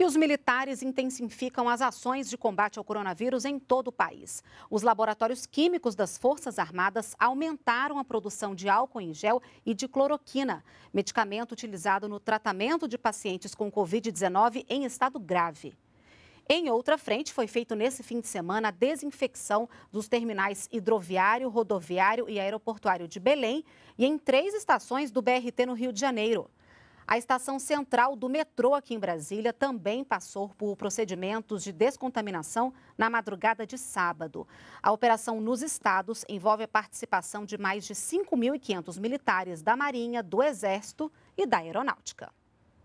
E os militares intensificam as ações de combate ao coronavírus em todo o país. Os laboratórios químicos das Forças Armadas aumentaram a produção de álcool em gel e de cloroquina, medicamento utilizado no tratamento de pacientes com Covid-19 em estado grave. Em outra frente, foi feito nesse fim de semana a desinfecção dos terminais hidroviário, rodoviário e aeroportuário de Belém e em três estações do BRT no Rio de Janeiro. A estação central do metrô aqui em Brasília também passou por procedimentos de descontaminação na madrugada de sábado. A operação nos estados envolve a participação de mais de 5.500 militares da Marinha, do Exército e da Aeronáutica.